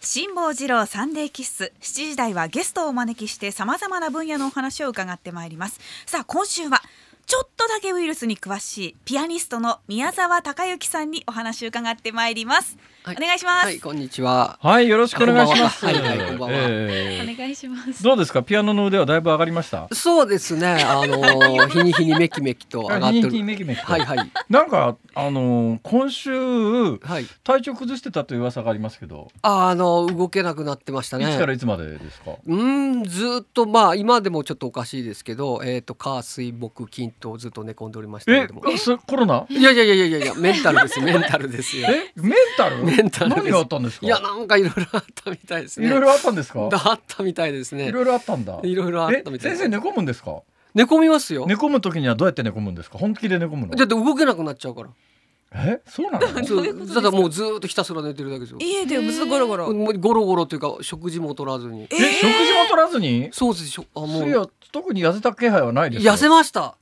辛坊治郎サンデーキッス7時台はゲストをお招きしてさまざまな分野のお話を伺ってまいりますさあ今週はちょっとだけウイルスに詳しいピアニストの宮沢隆之さんにお話を伺ってまいります、はい、お願いします、はい、こんにちははいよろしくお願いしますはい、こんばんは、お願いしますどうですかピアノの腕はだいぶ上がりましたそうですねあの 日に日にめきめきと上がってるはいはいなんかあの今週、はい、体調崩してたという噂がありますけどああの動けなくなってましたねいつからいつまでですかうんずっとまあ今でもちょっとおかしいですけどえっ、ー、と火水木金とずっと寝込んでおりましたけども。え、そコロナ？いやいやいやいやいや、メンタルです、メンタルですよ。え、メンタル？メンタル。何があったんですか？いや、なんかいろいろあったみたいですね。いろいろあったんですか？あったみたいですね。いろいろあったんだ。いろいろあったみたい。先生寝込むんですか？寝込みますよ。寝込む時にはどうやって寝込むんですか？本気で寝込むの？だって動けなくなっちゃうから。えそうなのた だもうずっとひたすら寝てるだけですよ家でずっとゴロゴロゴロゴロというか食事も取らずにえ食事も取らずにそうですあもう特に痩せた気配はないです痩せました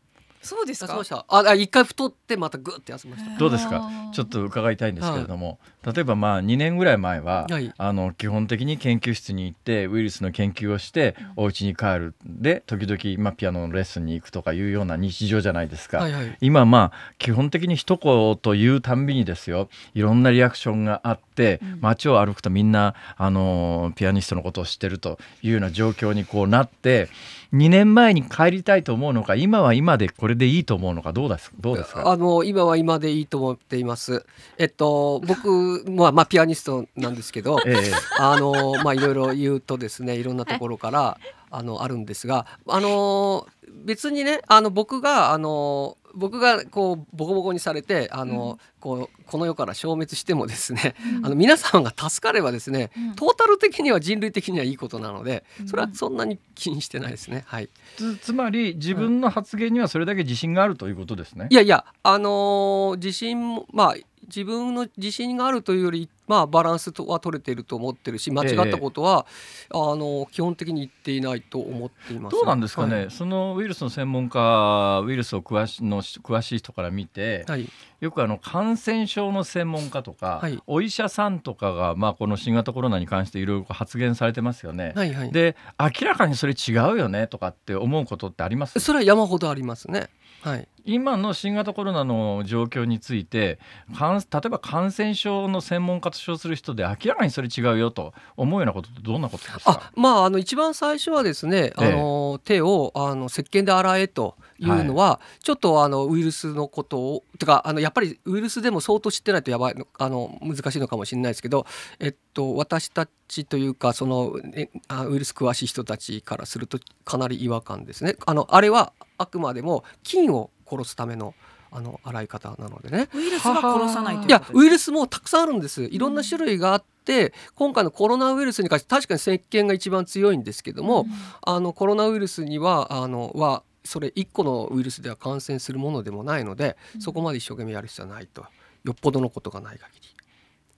そうですか。あ、一回太ってまたぐって痩せました。どうですか。ちょっと伺いたいんですけれども、例えばまあ2年ぐらい前は、はい、あの基本的に研究室に行ってウイルスの研究をしてお家に帰るで時々、まあ、ピアノのレッスンに行くとかいうような日常じゃないですか、はいはい、今まあ基本的に一言というたんびにですよいろんなリアクションがあって、街を歩くとみんなあのピアニストのことを知ってるというような状況にこうなって2年前に帰りたいと思うのか今は今でこれでいいと思うのかどうですどうですかあの今は今でいいと思っています。えっと僕まあ、まあ、ピアニストなんですけど、ええ、あのまあいろいろ言うとですねいろんなところから、あのあるんですがあの別にねあの僕があの僕がこうボコボコにされてあの、うん、こうこの世から消滅してもですね、うん、あの皆さんが助かればですね、うん、トータル的には人類的にはいいことなのでそれはそんなに気にしてないですね。はい、つつまり自分の発言にはそれだけ自信があるということですね。いやいやあの自信まあ自分の自信があるというより、まあ、バランスとは取れていると思ってるし間違ったことは、ええ、あの基本的に言っていないと思っていますどうなんですかね、はい、そのウイルスの専門家ウイルスを詳しの詳しい人から見て、はい、よくあの感染症の専門家とか、はい、お医者さんとかが、まあ、この新型コロナに関していろいろ発言されてますよね。はいはい、で明らかにそれ違うよねとかって思うことってありますそれは山ほどありますね。はい、今の新型コロナの状況について例えば感染症の専門家と称する人で明らかにそれ違うよと思うようなことってどんなことですかあ、まあ、あの一番最初はですね、ええ、あの手をあの石鹸で洗えというのは、はい、ちょっとあのウイルスのことをてかあのやっぱりウイルスでも相当知ってないとやばいあの難しいのかもしれないですけど、えっと、私たちというかそのえあウイルス詳しい人たちからするとかなり違和感ですね。あのあれはあくまでも菌を殺すためのあの洗い方なのでね。ウイルスは殺さないいやウイルスもたくさんあるんです。いろんな種類があって、うん、今回のコロナウイルスに関して確かに石鹸が一番強いんですけども、うん、あのコロナウイルスにはあのはそれ1個のウイルスでは感染するものでもないので、そこまで一生懸命やる必要はないとよっぽどのことがない限り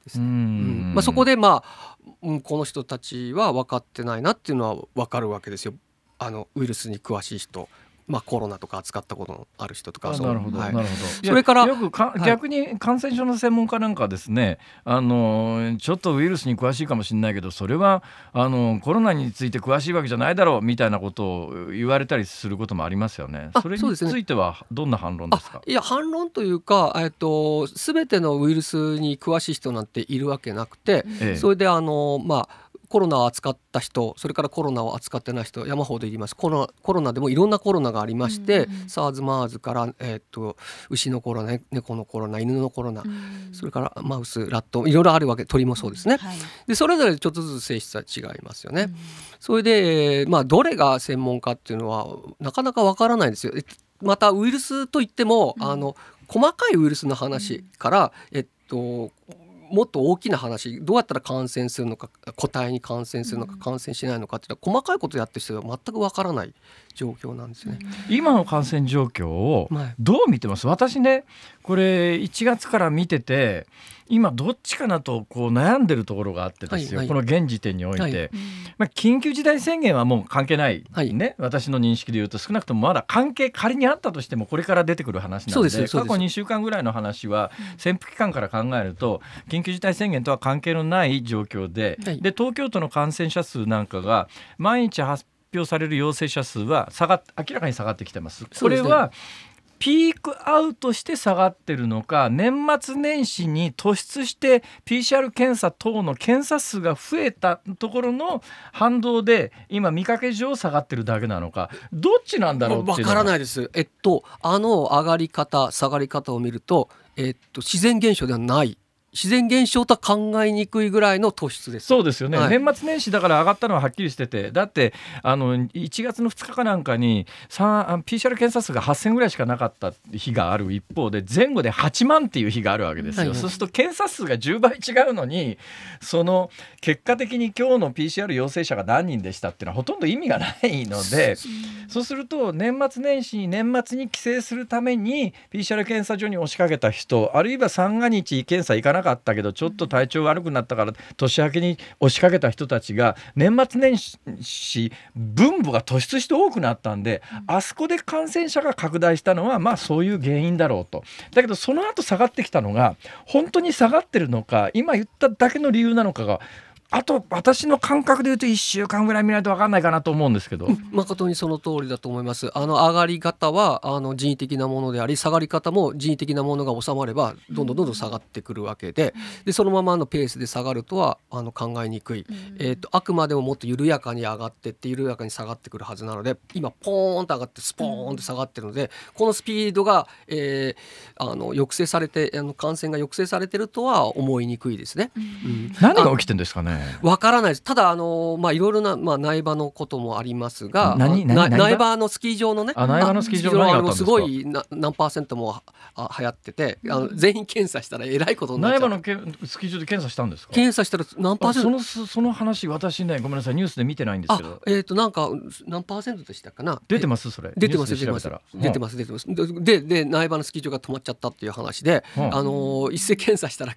ですね。うんまあ、そこで、まあ、この人たちは分かってないなっていうのは分かるわけですよあのウイルスに詳しい人まあ、コロナとか扱ったことのある人とかなるほど、はい、なるほどそれからよくか、はい、逆に感染症の専門家なんかですねあのちょっとウイルスに詳しいかもしれないけどそれはあのコロナについて詳しいわけじゃないだろうみたいなことを言われたりすることもありますよね。それについてはどんな反論ですか、ね、いや反論というか、えっと、全てのウイルスに詳しい人なんているわけなくて、ええ、それであのまあコロナを扱った人それからコロナを扱ってない人山ほどいますコロコロナでもいろんなコロナがありまして、うんうん、SARS、m e から、えー、っと牛のコロナ猫のコロナ犬のコロナ、うん、それからマウスラットいろいろあるわけ鳥もそうですね、うんはい、でそれぞれちょっとずつ性質は違いますよね。うん、それで、まあ、どれが専門かっていうのはなかなかわからないですよ。またウイルスといっても、あの細かいウイルスの話から、えっともっと大きな話どうやったら感染するのか個体に感染するのか感染しないのかっていうのは細かいことやってる人は全くわからない状況なんですね。今の感染状況をどう見てます、はい、私ねこれ1月から見てて今どっちかなとこう悩んでるところがあってですよ、はいはい、この現時点において、はい、まあ、緊急事態宣言はもう関係ない、はい、ね、私の認識でいうと少なくともまだ関係仮にあったとしてもこれから出てくる話なので過去2週間ぐらいの話は潜伏期間から考えると緊急事態宣言とは関係のない状況ではい、で東京都の感染者数なんかが毎日発表される陽性者数は下が明らかに下がってきてます。これは、ピークアウトして下がってるのか年末年始に突出して PCR 検査等の検査数が増えたところの反動で今見かけ上下がってるだけなのかどっちなんだろうっていうからないです。えっとあの上がり方下がり方を見ると、えっと、自然現象ではない自然現象とは考えにくいぐらいの突出ですそうですよね、はい、年末年始だから上がったのははっきりしててだってあの1月の2日かなんかに PCR 検査数が8000ぐらいしかなかった日がある一方で前後で8万っていう日があるわけですよ、はいはい、そうすると検査数が10倍違うのにその結果的に今日の PCR 陽性者が何人でしたっていうのはほとんど意味がないのでそうすると年末年始に年末に帰省するために PCR 検査所に押しかけた人あるいは三が日検査行かなかったかったけどちょっと体調悪くなったから年明けに押しかけた人たちが年末年始分母が突出して多くなったんで、あそこで感染者が拡大したのはまあそういう原因だろうと。だけどその後下がってきたのが本当に下がってるのか今言っただけの理由なのかがあと私の感覚で言うと1週間ぐらい見ないと分かんないかなと思うんですけど、誠にその通りだと思いますあの上がり方はあの人為的なものであり下がり方も人為的なものが収まればどんどんどんどん下がってくるわけででそのままのペースで下がるとはあの考えにくい、えーと、あくまでももっと緩やかに上がってって緩やかに下がってくるはずなので今ポーンと上がってスポーンと下がってるのでこのスピードが、えー、あの抑制されてあの感染が抑制されてるとは思いにくいですね。うん、何が起きてるんですかねわからないです。ただ、あのー、まあ、いろいろな、まあ、苗場のこともありますが、苗場のスキー場のね、あ苗場のスキー場あのすごいな何パーセントもは流行ってて、あの全員検査したらえらいことになっ苗場のけスキー場で検査したんですか検査したら何パーセントそのその話、私ね、ごめんなさい、ニュースで見てないんですけど。えっ、ー、と、なんか、何パーセントでしたかな。出てますそれ。出てます、出てます。出てます、出てます。で、で、苗場のスキー場が止まっちゃったっていう話で、あのー、一斉検査したら、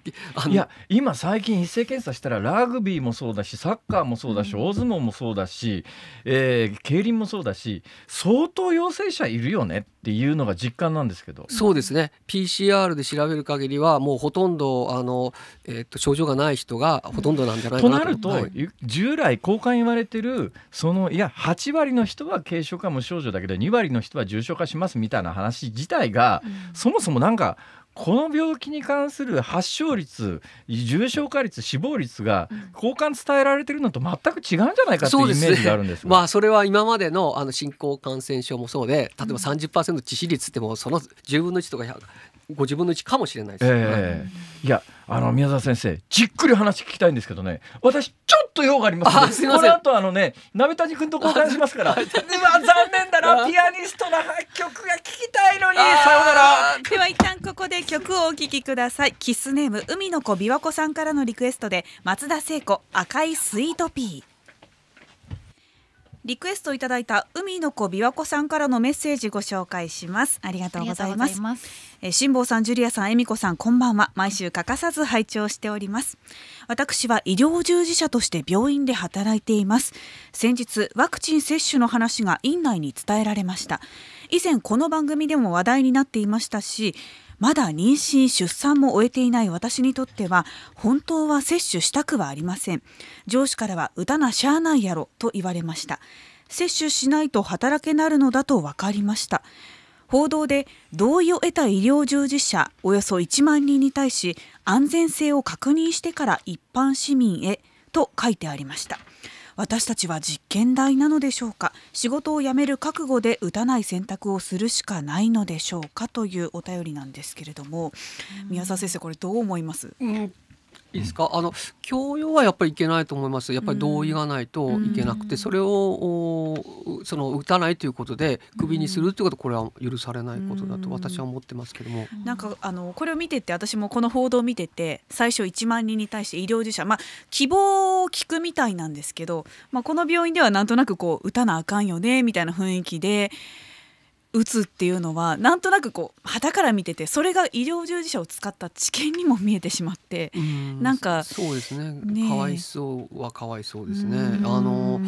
いや、今最近一斉検査したらラグビービーもそうだしサッカーもそうだし大相撲もそうだし、えー、競輪もそうだし相当陽性者いるよねっていうのが実感なんですけどそうですね PCR で調べる限りはもうほとんどあの、えー、っと症状がない人がほとんどなんじゃないかなと。となると、はい、従来交換言われてるそのいや8割の人は軽症か無症状だけど2割の人は重症化しますみたいな話自体が、うん、そもそもなんかこの病気に関する発症率重症化率死亡率が交換伝えられてるのと全く違うんじゃないかというイメージがあるんです、ね、まあ、それは今までのあの新興感染症もそうで例えば30%致死率ってもその10分の1とかご自分のうちかもしれないです、えー、いやあの宮沢先生じっくり話聞きたいんですけどね私ちょっと用がありますのでこの後あのね鍋谷君と交換しますから残念だなピアニストの曲が聞きたいのにさよならでは一旦ここで曲をお聴きくださいキスネーム海の子琵琶湖さんからのリクエストで松田聖子赤いスイートピーリクエストいただいた海の子琵琶湖さんからのメッセージご紹介しますありがとうございます辛坊さんジュリアさん恵美子さんこんばんは毎週欠かさず拝聴しております私は医療従事者として病院で働いています先日ワクチン接種の話が院内に伝えられました以前この番組でも話題になっていましたしまだ妊娠・出産も終えていない私にとっては本当は接種したくはありません上司からは打たなしゃあないやろと言われました接種しないと働けなるのだと分かりました報道で同意を得た医療従事者およそ1万人に対し安全性を確認してから一般市民へと書いてありました私たちは実験台なのでしょうか仕事を辞める覚悟で打たない選択をするしかないのでしょうかというお便りなんですけれども、うん、宮沢先生これどう思います、うん、いいですか、うん、あの強要はやっぱりいけないと思いますやっぱり同意がないといけなくて、うん、それをその打たないということでクビにするということこれは許されないことだと私は思ってますけども、うん、なんかあのこれを見てて私もこの報道を見てて最初1万人に対して医療従事者、まあ、希望を聞くみたいなんですけど、まあ、この病院ではなんとなくこう打たなあかんよねみたいな雰囲気で。打つっていうのはなんとなくこう肌から見ててそれが医療従事者を使った知見にも見えてしまってんなんかそうですね、ね、かわいそうはかわいそうですね。あの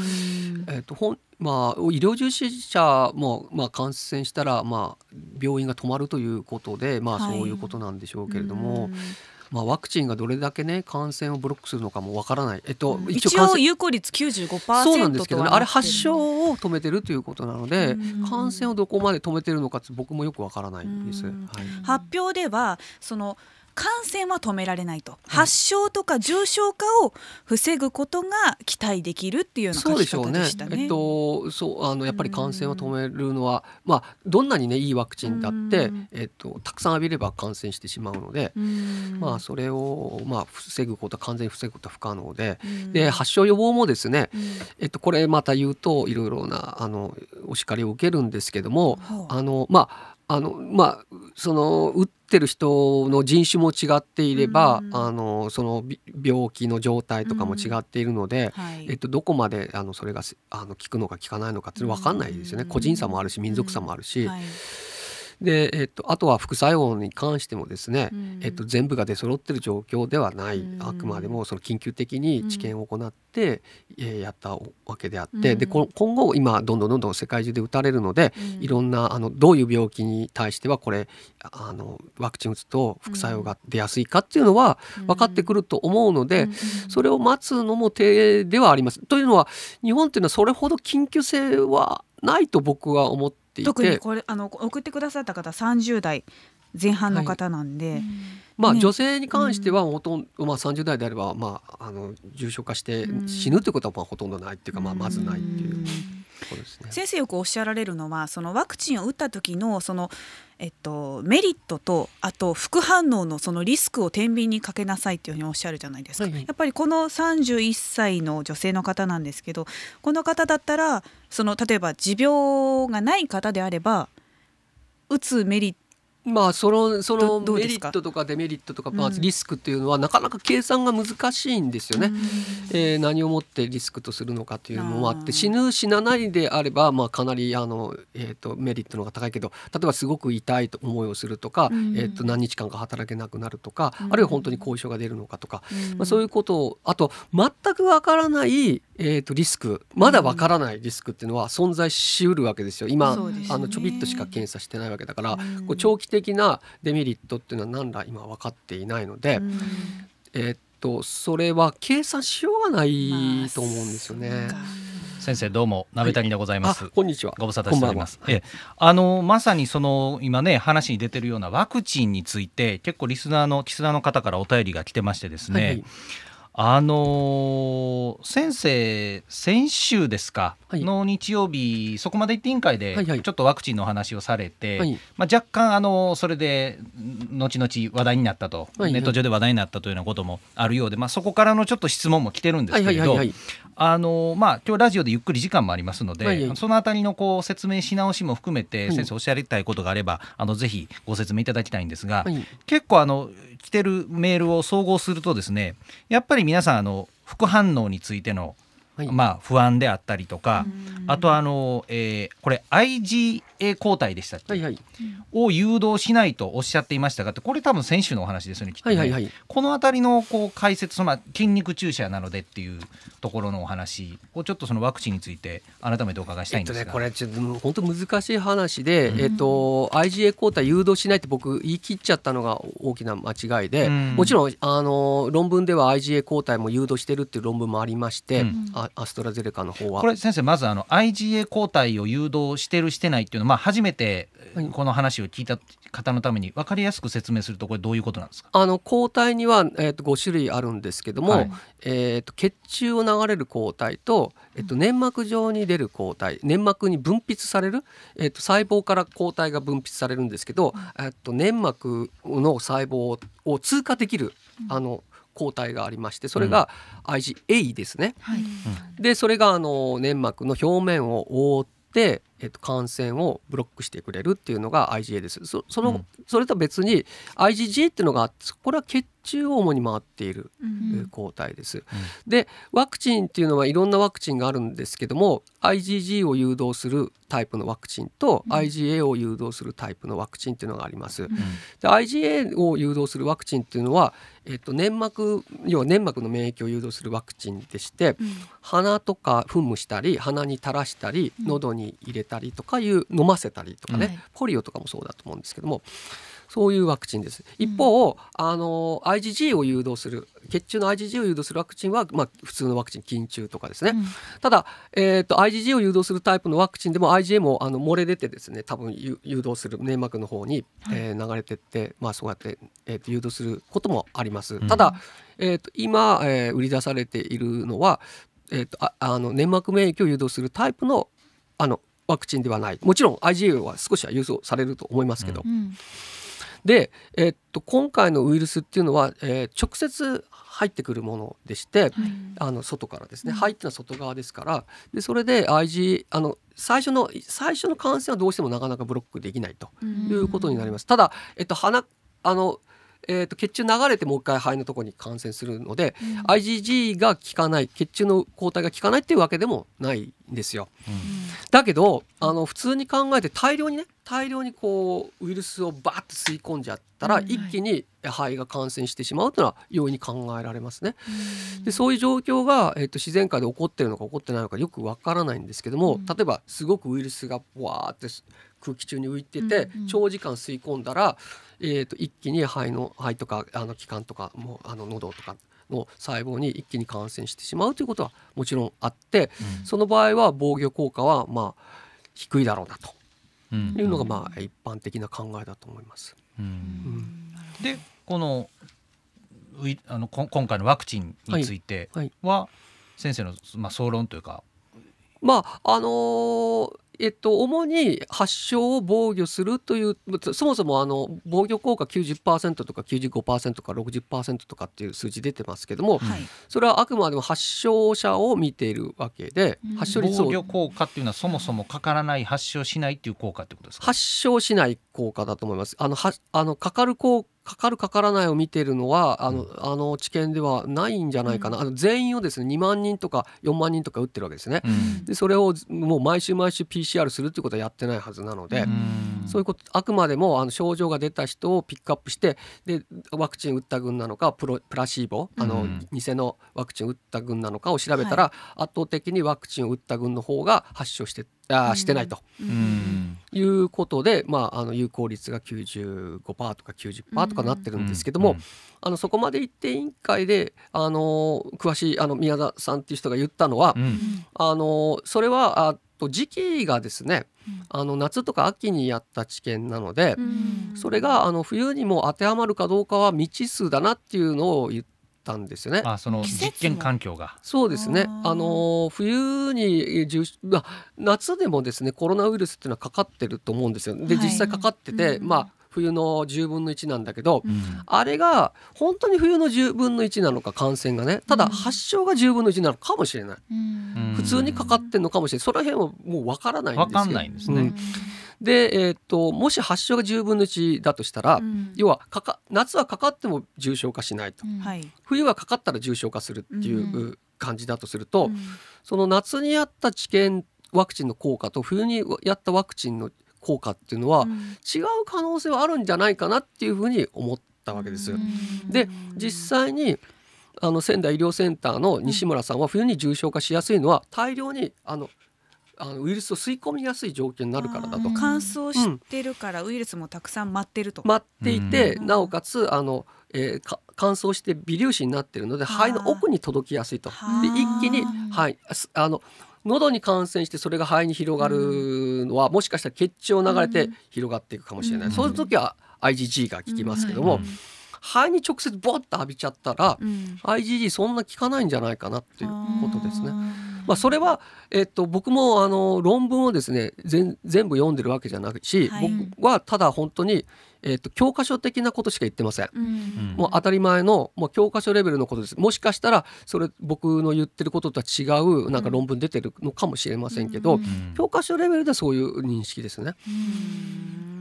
えーと、とほんまあ、医療従事者も、まあ、感染したら、まあ、病院が止まるということで、まあ、そういうことなんでしょうけれども。はいまあ、ワクチンがどれだけね感染をブロックするのかもわからない、えっと、うん、一応有効率95%そうなんですけどねあれ発症を止めてるということなので、うん、感染をどこまで止めてるのか僕もよくわからないです、はい、発表ではその感染は止められないと、はい、発症とか重症化を防ぐことが期待できるっていうような書でしたね。うねえっと、そうあのやっぱり感染を止めるのは、まあ、どんなに、ね、いいワクチンだって、えっと、たくさん浴びれば感染してしまうので、まあ、それを、まあ、防ぐことは完全に防ぐことは不可能で,、で発症予防もですね、えっと、これまた言うといろいろなあのお叱りを受けるんですけども、あのまああのまあその打ってってる人の人種も違っていれば、うん、あのその病気の状態とかも違っているので、うんはい、えっと、どこまであのそれがあの効くのか効かないのかって分かんないですよね、個人差もあるし民族差もあるし。はいで、えっと、あとは副作用に関してもですね、うん、えっと、全部が出揃ってる状況ではない、うん、あくまでもその緊急的に治験を行って、うん、えー、やったわけであって、うん、で今後今どんどんどんどん世界中で打たれるので、いろんなあのどういう病気に対してはこれあのワクチン打つと副作用が出やすいかっていうのは分かってくると思うので、それを待つのも手ではあります。というのは日本っていうのはそれほど緊急性はないと僕は思ってっていて特にこれあの送ってくださった方30代前半の方なんで、はい、まあ、ね、女性に関してはほとんど、まあ、30代であれば、まあ、あの重症化して死ぬってことはまあほとんどないっていうか、まあ、まずないっていう。ね、先生よくおっしゃられるのはそのワクチンを打った時のそのえっと、メリットとあと副反応のそのリスクを天秤にかけなさいっていうふうにおっしゃるじゃないですか、はいはい、やっぱりこの31歳の女性の方なんですけどこの方だったらその例えば持病がない方であれば打つメリッまあそのそのメリットとかデメリットとかまあリスクというのはなかなか計算が難しいんですよね。うん、え何をもってリスクとするのかというのもあって死ぬ死なないであればまあかなりあのえとメリットの方が高いけど例えばすごく痛いと思いをするとか、えと何日間か働けなくなるとか、あるいは本当に後遺症が出るのかとか、まあ、そういうことをあと全くわからない、えとリスクまだわからないリスクっていうのは存在しうるわけですよ今、あのちょびっとしか検査してないわけだから、こう長期的なデメリットっていうのは何ら今分かっていないので、うん、えっとそれは計算しようがないと思うんですよね。まあ先生どうも鍋谷でございます、はい、こんにちはご無沙汰しておりますえあのまさにその今ね話に出てるようなワクチンについて結構リスナーのリスナーの方からお便りが来てましてですね、はいあのー、先生先週ですか、はい、の日曜日そこまで行って委員会でちょっとワクチンの話をされて、はいはい、まあ、若干あのそれで後々話題になったと、はいはい、ネット上で話題になったというようなこともあるようで、まあ、そこからのちょっと質問も来てるんですけれどあのー、まあ、今日ラジオでゆっくり時間もありますので、はいはい、その辺りのこう説明し直しも含めて先生おっしゃりたいことがあれば、あのぜひご説明いただきたいんですが、結構あの来てるメールを総合するとですねやっぱり皆さんあの副反応についてのまあ、不安であったりとか、あとあの、えー、これ IgA 抗体でしたっけ、はいはい、を誘導しないとおっしゃっていましたがこれ多分先週のお話ですよねきっとね、はいはいはい、この辺りのこう解説その筋肉注射なのでっていうところのお話をちょっとそのワクチンについて改めてお伺いしたいんですが、えっとね、これちょっと本当難しい話で、うん、えっと、IgA 抗体誘導しないって僕言い切っちゃったのが大きな間違いで、うん、もちろんあの論文では IgA 抗体も誘導してるっていう論文もありまして、うんアストラゼネカの方はこれ先生まずあの IgA 抗体を誘導してるしてないっていうのは、まあ、初めてこの話を聞いた方のために分かりやすく説明するとこれどういうことなんですかあの抗体には、えー、と5種類あるんですけども、はい、えー、と血中を流れる抗体と、えー、と粘膜上に出る抗体粘膜に分泌される、えー、と細胞から抗体が分泌されるんですけど、えー、と粘膜の細胞を通過できるあの、うん抗体がありましてそれが IgA ですね、うんはい、でそれがあの粘膜の表面を覆ってえっと、感染をブロックしてくれるっていうのが IgA です。そその、うん、それと別に IgG っていうのがこれは血中を主に回っている抗体です。うん、でワクチンっていうのはいろんなワクチンがあるんですけども IgG を誘導するタイプのワクチンと、IgA を誘導するタイプのワクチンっていうのがあります。で IgA を誘導するワクチンっていうのは、えっと、粘膜要は粘膜の免疫を誘導するワクチンでして、鼻とか噴霧したり鼻に垂らしたり喉に入れたりたりとかいう飲ませたりとかね、はい、ポリオとかもそうだと思うんですけどもそういうワクチンです一方、うん、あの IgG を誘導する血中の IgG を誘導するワクチンは、まあ、普通のワクチン菌中とかですね、うん、ただ、えーと、IgG を誘導するタイプのワクチンでも IgM もあの漏れ出てですね多分誘導する粘膜の方に、はい、えー、流れてって、まあ、そうやって、えーと、誘導することもあります。うん、ただ、えーと、と今、えー、売り出されているのは、えー、とああの粘膜免疫を誘導するタイプのあのワクチンではないもちろん IgA は少しは輸送されると思いますけど、うん、で、えっと今回のウイルスっていうのは、えー、直接入ってくるものでして、はい、あの外からですね入ってのは外側ですからでそれで IG あの最初の最初の感染はどうしてもなかなかブロックできないということになります。ただ、えっと鼻あのえー、と血中流れてもう一回肺のとこに感染するので、うん、IgG が効かない血中の抗体が効かないっていうわけでもないんですよ。うんだけどあの普通に考えて大量にね大量にこうウイルスをバーッと吸い込んじゃったら、一気に肺が感染してしまうというのは容易に考えられますね。でそういう状況が、えっと自然界で起こってるのか起こってないのかよくわからないんですけども、例えばすごくウイルスがわーって空気中に浮いてて、長時間吸い込んだら、えー、と一気に肺の肺とかあの気管とかもうあの喉とかの細胞に一気に感染してしまうということはもちろんあって、うん、その場合は防御効果はまあ低いだろうなというのがまあ一般的な考えだと思います。うんでこのういあのこ今回のワクチンについては、はいはい、先生の、まあ、総論というかまああのー、えっと、主に発症を防御するというそもそもあの防御効果90%とか95%とか60%とかっていう数字出てますけども、はい、それはあくまでも発症者を見ているわけで、発症率を防御効果っていうのはそもそもかからない発症しないっていう効果ってことですか発症しない効果だと思いますあのはあのかかる効かかるかからないを見てるのはあの,、あの治験ではないんじゃないかな、あの全員をですね2万人とか4万人とか打ってるわけですね、でそれをもう毎週毎週 PCR するっていうことはやってないはずなので、そういうことあくまでもあの症状が出た人をピックアップしてでワクチン打った群なのかプロプラシーボあの、偽のワクチン打った群なのかを調べたら、圧倒的にワクチンを打った群の方が発症してあしてないと、うん、いうことで、まあ、あの有効率が95%とか90%とかなってるんですけども、うんうん、あのそこまで言って委員会であの詳しいあの宮田さんっていう人が言ったのは、あのそれはあと時期がですねあの夏とか秋にやった治験なので、それがあの冬にも当てはまるかどうかは未知数だなっていうのを言ってたんですよね。あその実験環境がそうですねあの冬に夏でもですねコロナウイルスっていうのはかかってると思うんですよ。で、実際かかってて、うん、まあ冬の10分の1なんだけど、うん、あれが本当に冬の10分の1なのか感染がねただ発症が10分の1なのかもしれない、うん、普通にかかってんのかもしれないその辺はもう分からないんです分かんないんですね、で、えー、っともし発症が10分の1だとしたら、うん、要はかか夏はかかっても重症化しないと、うんはい、冬はかかったら重症化するっていう感じだとすると、うん、その夏にやった治験ワクチンの効果と冬にやったワクチンの効果っていうのは、違う可能性はあるんじゃないかなっていうふうに思ったわけです。で実際にあの仙台医療センターの西村さんは冬に重症化しやすいのは大量にあのあのウイルスを吸い込みやすい状況になるからだと乾燥してるからウイルスもたくさん待ってると、待っていてなおかつあの、えー、乾燥して微粒子になってるので肺の奥に届きやすいとで一気にはいあの喉に感染してそれが肺に広がるのは、もしかしたら血中を流れて広がっていくかもしれない、うそういう時は IgG が効きますけども、肺に直接ボッと浴びちゃったら、IgG そんな効かないんじゃないかなっていうことですね。まあ、それは、えっと、僕もあの論文をですね全部読んでるわけじゃなくし、はい、僕はただ本当に、えっと、教科書的なことしか言ってません、うん、もう当たり前のもう教科書レベルのことですもしかしたらそれ僕の言ってることとは違うなんか論文出てるのかもしれませんけど、うん、教科書レベルでそういう認識ですね。うん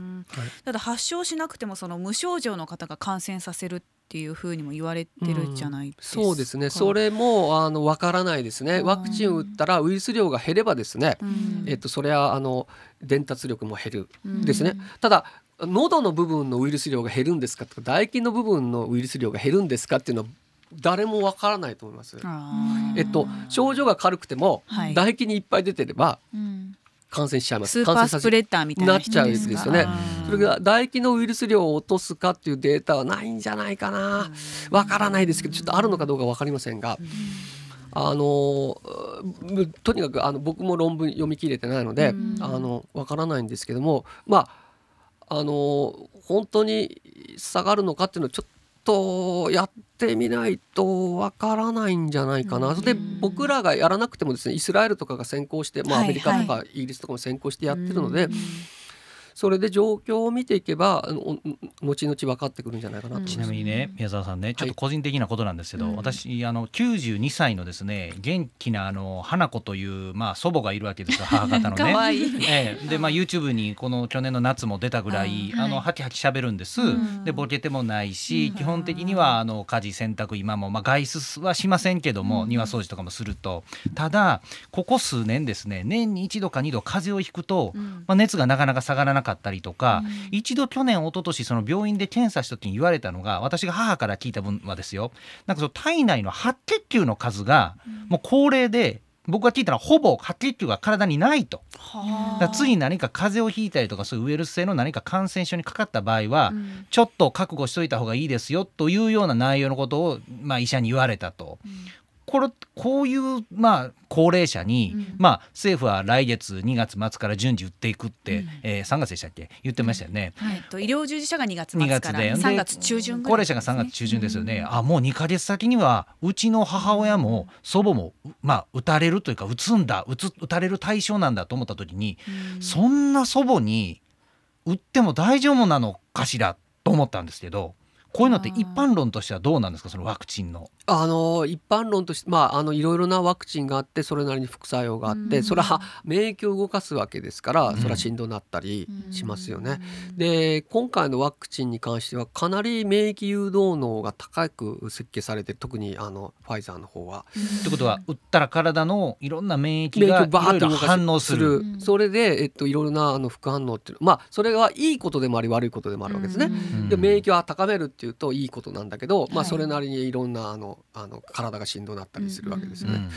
ただ発症しなくてもその無症状の方が感染させるっていうふうにも言われてるじゃないですか、うん、そうですねそれもあの分からないですねワクチンを打ったらウイルス量が減ればですね、うん、えっと、それはあの伝達力も減るですね、うん、ただ喉の部分のウイルス量が減るんですかとか唾液の部分のウイルス量が減るんですかっていうのは誰もわからないと思います。えっと症状が軽くても、はい、唾液にいっぱい出てれば、感染しちゃいます。スーパースプレッダーみたいな。なっちゃうんですよね。それが唾液のウイルス量を落とすかっていうデータはないんじゃないかな。わからないですけど、ちょっとあるのかどうかわかりませんが。あのとにかくあの僕も論文読み切れてないのでわからないんですけどもまああの本当に下がるのかっていうのはちょっとやってみないとわからないんじゃないかな、うん、で僕らがやらなくてもですねイスラエルとかが先行して、まあ、アメリカとかイギリスとかも先行してやってるので、はいはい、それで状況を見ていけば後々分かってくるんじゃないかなと、うん、ちなみにね宮沢さんねちょっと個人的なことなんですけど、はい、私あの92歳のですね元気なあの花子という、まあ、祖母がいるわけですよ 母方のね。いいええ、で、まあ、YouTube にこの去年の夏も出たぐらい、あのハキハキべるんです、でボケてもないし、基本的にはあの家事洗濯今も、まあ、外出はしませんけども、庭掃除とかもするとただここ数年ですね年に1度か2度風邪をひくと、まあ、熱がなかなか下がらなくかったりとか、うん、一度去年一昨年その病院で検査した時に言われたのが私が母から聞いた分はですよなんかその体内の白血球の数がもう高齢で僕が聞いたらほぼ白血球が体にないとだ次何か風邪をひいたりとかそういうウイルス性の何か感染症にかかった場合は、うん、ちょっと覚悟しといた方がいいですよというような内容のことを、まあ、医者に言われたと、うん、これこういう、まあ、高齢者に、うん、まあ、政府は来月2月末から順次売っていくって、うん、えー、3月でしたっけ言ってましたよね、はい、と医療従事者が2月末から月で3月中旬、ね、高齢者が3月中旬ですよね、うん、あもう2か月先にはうちの母親も祖母も、まあ、打たれるというか打つんだ打つ打たれる対象なんだと思った時に、うん、そんな祖母に打っても大丈夫なのかしらと思ったんですけど。こういうのって一般論としてはどうなんですかそのワクチンの。あの一般論としてまああのいろいろなワクチンがあってそれなりに副作用があって、うん、それは免疫を動かすわけですから、それはしんどなったりしますよね。うん、で今回のワクチンに関してはかなり免疫誘導能が高く設計されて特にあのファイザーの方は。ってことは打ったら体のいろんな免疫がバーッと反応する。それでえっといろいろなあの副反応っていうまあそれがいいことでもあり悪いことでもあるわけですね。で免疫は高めるってっていうといいことなんだけど、まあ、それなりにいろんなあのあの体がしんどなったりするわけですよね。うんうん、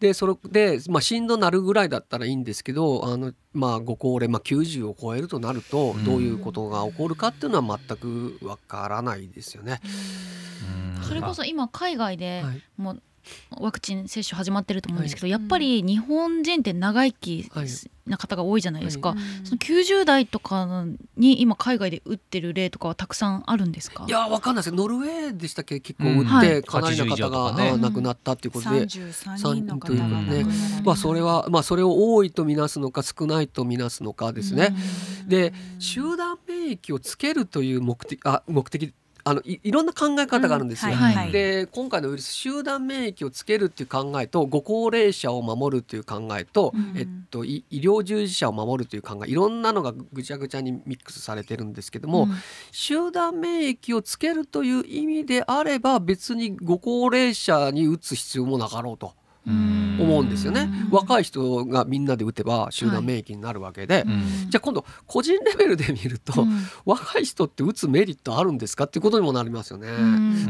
でそれで、まあ、しんどなるぐらいだったらいいんですけどあの、まあ、ご高齢、まあ、90を超えるとなるとどういうことが起こるかっていうのは全くわからないですよね。うん、それこそ今海外でもうワクチン接種始まってると思うんですけど、はい、やっぱり日本人って長生きな方が多いじゃないですか、はい、その90代とかに今海外で打ってる例とかはたくさんあるんですかいやわかんないですノルウェーでしたっけ結構打って、かなりの方が、ね、亡くなったっていうことで、うん、3人の方がね、まあそれはまあそれを多いとみなすのか少ないとみなすのかですね、で集団免疫をつけるという目的あ目的あのいろんな考え方があるんですよ。うんはいはい、で今回のウイルス集団免疫をつけるっていう考えとご高齢者を守るという考えと、うん、えっと、医療従事者を守るという考えいろんなのがぐちゃぐちゃにミックスされてるんですけども、うん、集団免疫をつけるという意味であれば別にご高齢者に打つ必要もなかろうと。思うんですよね若い人がみんなで打てば集団免疫になるわけで、はいじゃあ今度個人レベルで見ると、うん、若い人って打つメリットあるんですかっていうことにもなりますよね。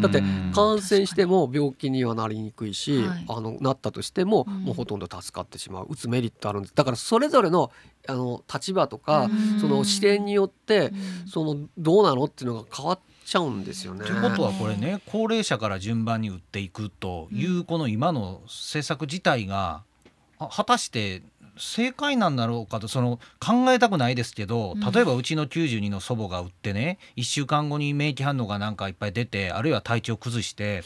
だって感染しても病気にはなりにくいし、あのなったとしても、もうほとんど助かってしまう打つメリットあるんですだからそれぞれのあの立場とか、その視点によって、そのどうなのっていうのが変わってちゃうんですよね。ということはこれね高齢者から順番に打っていくというこの今の政策自体が果たして正解なんだろうかとその考えたくないですけど例えばうちの92の祖母が打ってね1週間後に免疫反応がなんかいっぱい出てあるいは体調崩して、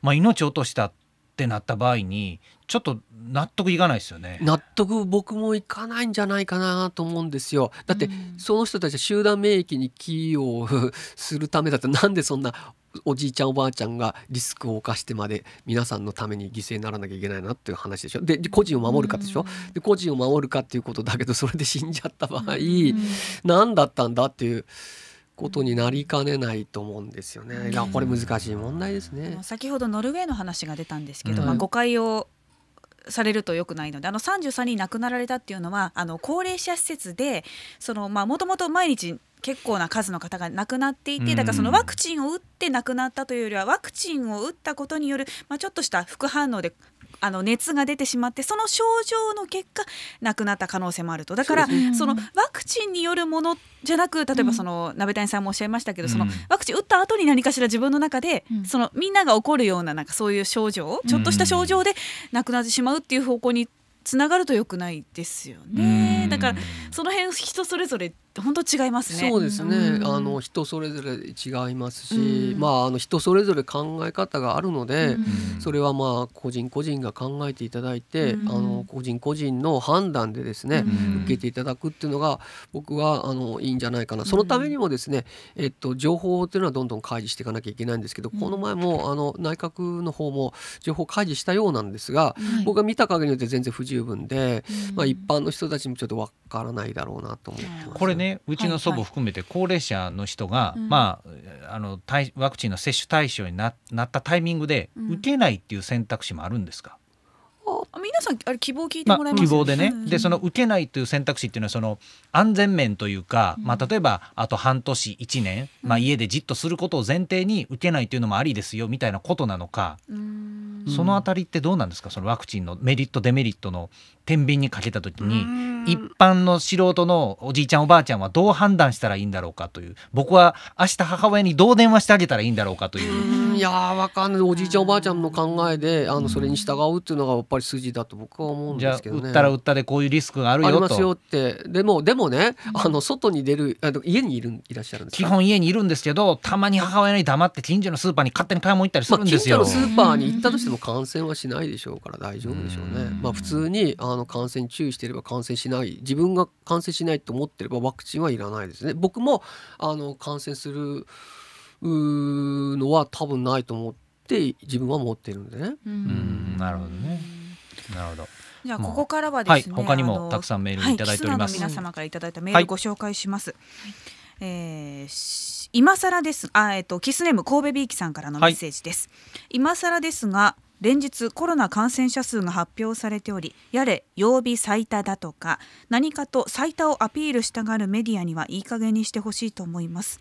まあ、命を落としたってなった場合にちょっと納得いかないですよね納得僕もいかないんじゃないかなと思うんですよだってその人たちは集団免疫に寄与するためだったなんでそんなおじいちゃんおばあちゃんがリスクを冒してまで皆さんのために犠牲にならなきゃいけないなっていう話でしょで個人を守るかでしょで個人を守るかっていうことだけどそれで死んじゃった場合何だったんだっていう。ことになりかねないと思うんですよね。いやこれ難しい問題ですね。先ほどノルウェーの話が出たんですけど、うん、まあ誤解をされると良くないのであの33人亡くなられたっていうのはあの高齢者施設でもともと毎日結構な数の方が亡くなっていてだからそのワクチンを打って亡くなったというよりはワクチンを打ったことによる、まあ、ちょっとした副反応であの熱が出てしまってその症状の結果亡くなった可能性もあるとだからそのワクチンによるものじゃなく例えばその、うん、鍋谷さんもおっしゃいましたけど、うん、そのワクチン打った後に何かしら自分の中で、うん、そのみんなが起こるようななんかそういう症状ちょっとした症状で亡くなってしまうっていう方向につながると良くないですよね。だからその辺人それぞれ本当違いますね。そうですね、あの人それぞれ違いますし、まああの人それぞれ考え方があるので、それはまあ個人個人が考えていただいて、あの個人個人の判断でですね、受けていただくっていうのが僕はあのいいんじゃないかな。そのためにもですね、えっと情報っていうのはどんどん開示していかなきゃいけないんですけど、この前もあの内閣の方も情報開示したようなんですが、僕が見た限りで全然不十分で、まあ一般の人たちもちょっとわからないだろうなと思ってますこれねうちの祖母含めて高齢者の人が、まああのワクチンの接種対象にななったタイミングで、受けないっていう選択肢もあるんですか、あ皆さんあれ希望聞いてもらます、ねまあ、希望でね、うん、でその受けないという選択肢っていうのはその安全面というか、まあ、例えばあと半年1年、まあ、家でじっとすることを前提に受けないというのもありですよみたいなことなのか、そのあたりってどうなんですかそのワクチンのメリットデメリットの天秤にかけた時に一般の素人のおじいちゃんおばあちゃんはどう判断したらいいんだろうかという僕は明日母親にどう電話してあげたらいいんだろうかといういやーわかんないおじいちゃんおばあちゃんの考えであのそれに従うっていうのがやっぱり筋だと僕は思うんですけど、ね、じゃあ売ったら売ったでこういうリスクがあるよとありますよってでもでもねあの外に出るあの家にいるいらっしゃるんです基本家にいるんですけどたまに母親に黙って近所のスーパーに勝手に買い物行ったりするんですよ、まあ、近所のスーパーに行ったとしても感染はしないでしょうから大丈夫でしょうねまあ普通にあの感染注意してれば感染しないない自分が感染しないと思ってればワクチンはいらないですね僕もあの感染するのは多分ないと思って自分は持ってるんでね。うんなるほどねなるほどじゃあここからはですね、はい、他にもたくさんメールいただいております、はい、皆様からいただいたメールご紹介します、はい、えー、今更ですあえっ、ー、とキスネーム神戸ビーキさんからのメッセージです、はい、今更ですが連日コロナ感染者数が発表されておりやれ曜日最多だとか何かと最多をアピールしたがるメディアにはいい加減にしてほしいと思います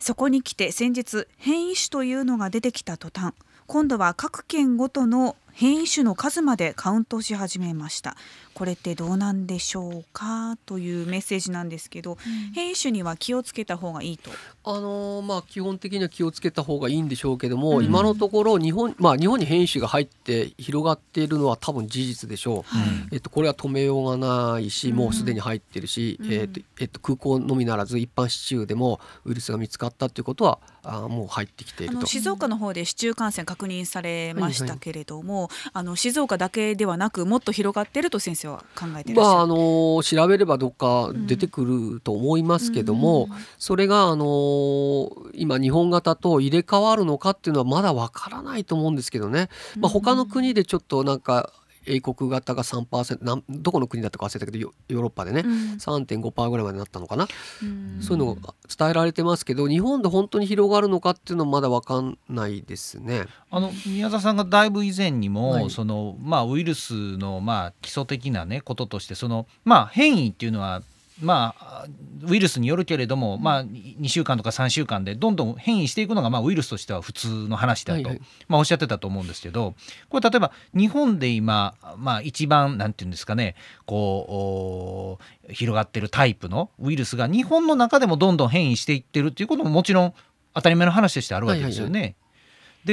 そこに来て先日変異種というのが出てきた途端今度は各県ごとの変異種の数までカウントし始めましたこれってどうなんでしょうかというメッセージなんですけど、うん、種には気をつけた方がいいと。あのー、まあ、基本的には気をつけた方がいいんでしょうけども、うん、今のところ日本,、まあ、日本に変種が入って広がっているのは多分事実でしょう、えっと、これは止めようがないしもうすでに入ってるし、うん、えっとえっと、空港のみならず一般市中でもウイルスが見つかったということはあもう入ってきていると静岡の方で市中感染確認されましたけれども、はいはい、あの静岡だけではなくもっと広がっていると先生考えてまああの調べればどっか出てくると思いますけども、うんうんうん、それがあの今日本型と入れ替わるのかっていうのはまだわからないと思うんですけどね、まあ、他の国でちょっとなんか英国型が3%なんどこの国だったか忘れたけどヨーロッパでね、うん、3.5%ぐらいまでなったのかな、うん、そういうのが伝えられてますけど日本で本当に広がるのかっていうのはまだ分かんないですね。あの宮田さんがだいぶ以前にも、はい、そのまあ、ウイルスの、まあ、基礎的な、ね、こととしてその、まあ、変異っていうのはまあ、ウイルスによるけれども、まあ、2週間とか3週間でどんどん変異していくのが、まあ、ウイルスとしては普通の話だと、はいはい、まあ、おっしゃってたと思うんですけどこれ例えば日本で今、まあ、一番なんていうんですかねこう広がってるタイプのウイルスが日本の中でもどんどん変異していってるっていうことももちろん当たり前の話としてあるわけですよね。はいは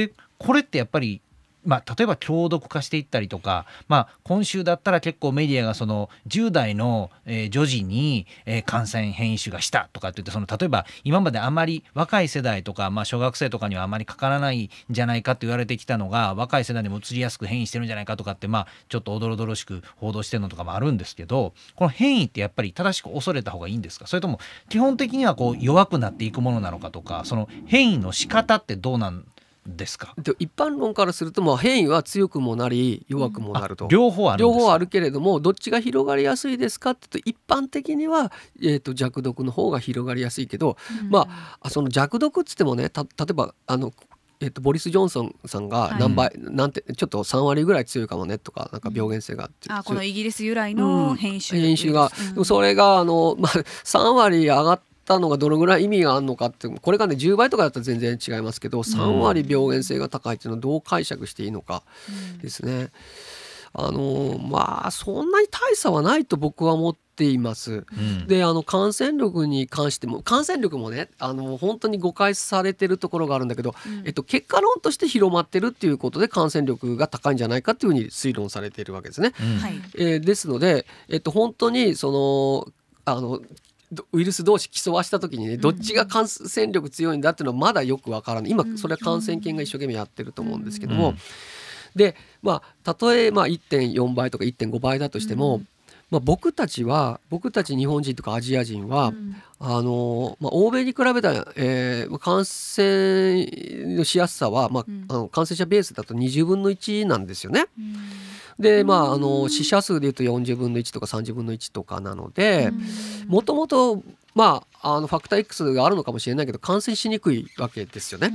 いはい、でこれってやっぱりまあ、例えば強毒化していったりとか、まあ、今週だったら結構メディアがその10代の、えー、女児に、えー、感染変異種がしたとかって言ってその例えば今まであまり若い世代とか、まあ、小学生とかにはあまりかからないんじゃないかって言われてきたのが若い世代にもうつりやすく変異してるんじゃないかとかって、まあ、ちょっとおどろどろしく報道してるのとかもあるんですけどこの変異ってやっぱり正しく恐れた方がいいんですかそれとも基本的にはこう弱くなっていくものなのかとかその変異の仕方ってどうなんですかで一般論からするともう変異は強くもなり弱くもなると、うん、両方ある両方あるけれどもどっちが広がりやすいですかってと一般的には、えーと、弱毒の方が広がりやすいけど、うん、まあその弱毒っつってもねた例えばあのえっと、ボリス・ジョンソンさんが何倍、はい、なんてちょっと3割ぐらい強いかもねとかなんか病原性があって、うん、あこのイギリス由来の変種、うん、変種が、うん、それがあの、まあ、3割上がったのがどのぐらい意味があるのかってこれがね10倍とかだったら全然違いますけど3割病原性が高いっていうのはどう解釈していいのかですね。あのまあそんなに大差はないと僕は思っています。うん、であの感染力に関しても感染力もねあの本当に誤解されてるところがあるんだけど、うん、えっと、結果論として広まってるっていうことで感染力が高いんじゃないかっていうふうに推論されているわけですね。うん、えー、ですので、えっと、本当にそのあのウイルス同士競わした時にねどっちが感染力強いんだっていうのはまだよくわからない今それは感染研が一生懸命やってると思うんですけども、でまあたとえまあ1.4倍とか1.5倍だとしても、まあ、僕たちは僕たち日本人とかアジア人は、うん、あのまあ、欧米に比べたら、えー、感染のしやすさは、まあ、うん、あの感染者ベースだと20分の1なんですよね。うんでまああの死者数でいうと40分の1とか30分の1とかなのでもともとまああのファクター X があるのかもしれないけど感染しにくいわけですよね。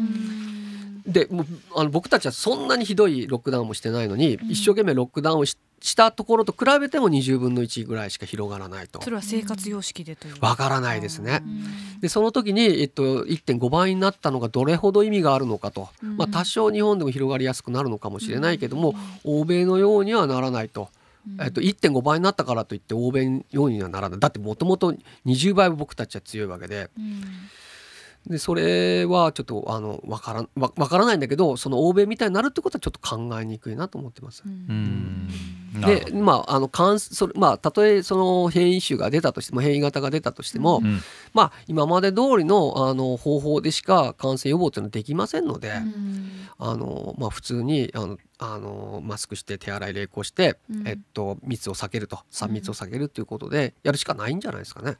でもうあの僕たちはそんなにひどいロックダウンもしてないのに、一生懸命ロックダウンししたところと比べても20分の1ぐらいしか広がらないとそれは生活様式でというわからないですねでその時に、えっと、1.5倍になったのがどれほど意味があるのかと、まあ、多少日本でも広がりやすくなるのかもしれないけども欧米のようにはならないと。えっと、1.5倍になったからといって欧米ようにはならないだってもともと20倍僕たちは強いわけで、でそれはちょっとあの分からわからないんだけどその欧米みたいになるってことはちょっと考えにくいなと思ってます。でまああの関それまあたとえその変異種が出たとしても変異型が出たとしても、うん、まあ今まで通りのあの方法でしか感染予防っていうのはできませんので、あのまあ普通にあのあのマスクして手洗い冷凍して、うん、えっと、密を避けると3密を避けるということでやるしかないんじゃないですかね、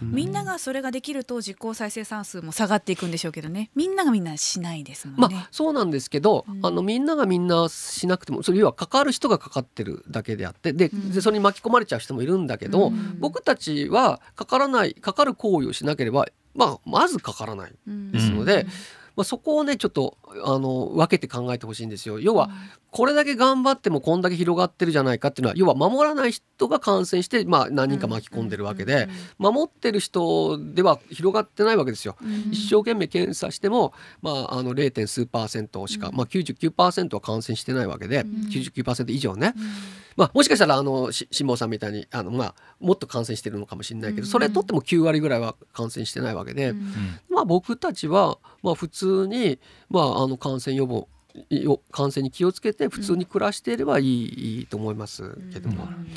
みんながそれができると実効再生産数も下がっていくんでしょうけどねみんながみんなしないですもんね。まあ、そうなんですけど、うん、あのみんながみんなしなくてもそれ要は関わる人がかかってるだけであってで,、でそれに巻き込まれちゃう人もいるんだけど、僕たちはかからないかかる行為をしなければ、まあ、まずかからないですので。まあ、そこをねちょっとあの分けて考えてほしいんですよ。要は、これだけ頑張ってもこんだけ広がってるじゃないかっていうのは要は守らない人が感染して、まあ、何人か巻き込んでるわけで、守ってる人では広がってないわけですよ。一生懸命検査しても、まあ、あの 0. 点数パーセントしか、まあ、99%は感染してないわけで、99%以上ね。まあ、もしかしたらあの辛坊さんみたいにあの、まあ、もっと感染してるのかもしれないけど、それとっても9割ぐらいは感染してないわけで、まあ、僕たちは、まあ、普通通に、まあ、あの感染予防感染に気をつけて普通に暮らしていればいい,、と思いますけども。うん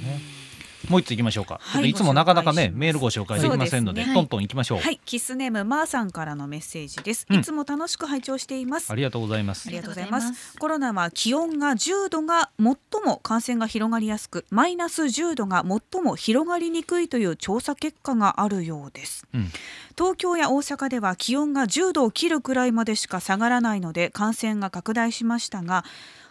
もう一ついきましょうか、はい、いつもなかなかねメールご紹介できませんので、ね、トントンいきましょう、はい、キスネームまーさんからのメッセージです、うん、いつも楽しく拝聴していますありがとうございますありがとうございますコロナは気温が10度が最も感染が広がりやすくマイナス10度が最も広がりにくいという調査結果があるようです、うん、東京や大阪では気温が10度を切るくらいまでしか下がらないので感染が拡大しましたが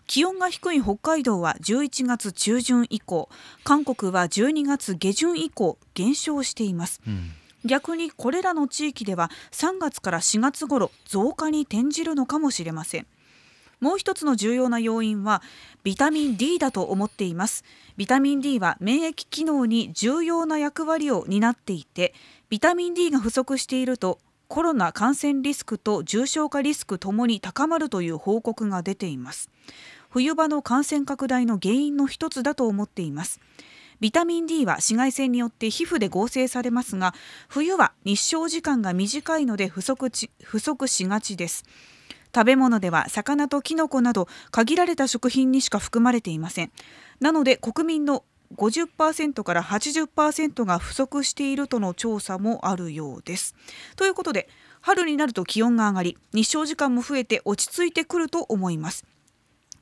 気温が低い北海道は11月中旬以降韓国は12月下旬以降減少しています、うん、逆にこれらの地域では3月から4月頃増加に転じるのかもしれませんもう一つの重要な要因はビタミン D だと思っていますビタミン D は免疫機能に重要な役割を担っていてビタミン D が不足しているとコロナ感染リスクと重症化リスクともに高まるという報告が出ています冬場の感染拡大の原因の一つだと思っていますビタミン D は紫外線によって皮膚で合成されますが冬は日照時間が短いので不足不足しがちです食べ物では魚とキノコなど限られた食品にしか含まれていませんなので国民の50%から80%が不足しているとの調査もあるようです。ということで春になると気温が上がり日照時間も増えて落ち着いてくると思います。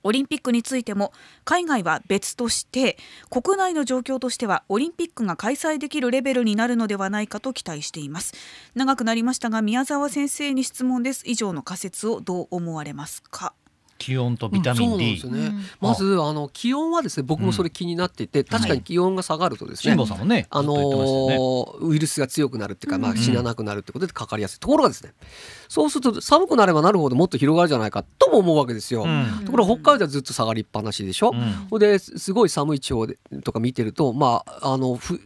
オリンピックについても海外は別として国内の状況としてはオリンピックが開催できるレベルになるのではないかと期待しています長くなりましたが宮沢先生に質問です以上の仮説をどう思われますか気温とビタミン D、うんね、まずあの気温はですね僕もそれ気になっていて、うん、確かに気温が下がるとですね、はい、ねあのーね、ウイルスが強くなるっていうか、まあ、死ななくなるってことでかかりやすい、うん、ところがですねそうすると寒くなればなるほどもっと広がるじゃないかとも思うわけですよ、ところが北海道はずっと下がりっぱなしでしょ、うん、ですごい寒い地方でとか見てるとまああのふ